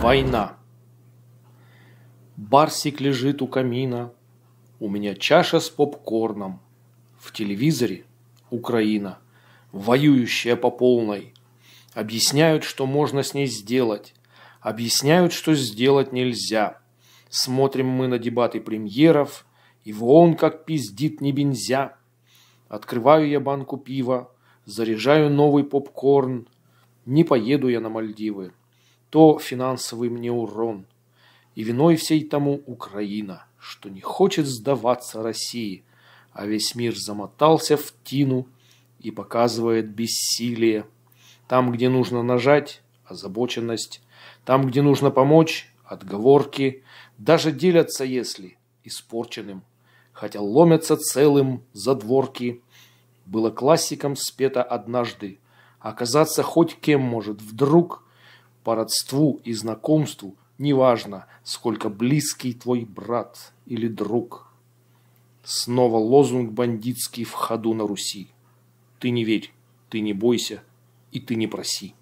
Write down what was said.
Война. Барсик лежит у камина, у меня чаша с попкорном. В телевизоре Украина, воюющая по полной. Объясняют, что можно с ней сделать. Объясняют, что сделать нельзя. Смотрим мы на дебаты премьеров, и вон как пиздит не бензя. Открываю я банку пива, заряжаю новый попкорн. Не поеду я на Мальдивы то финансовый мне урон. И виной всей тому Украина, что не хочет сдаваться России, а весь мир замотался в тину и показывает бессилие. Там, где нужно нажать, озабоченность. Там, где нужно помочь, отговорки. Даже делятся, если, испорченным. Хотя ломятся целым задворки. Было классиком спета однажды. Оказаться хоть кем может вдруг – по родству и знакомству, неважно, сколько близкий твой брат или друг. Снова лозунг бандитский в ходу на Руси. Ты не верь, ты не бойся и ты не проси.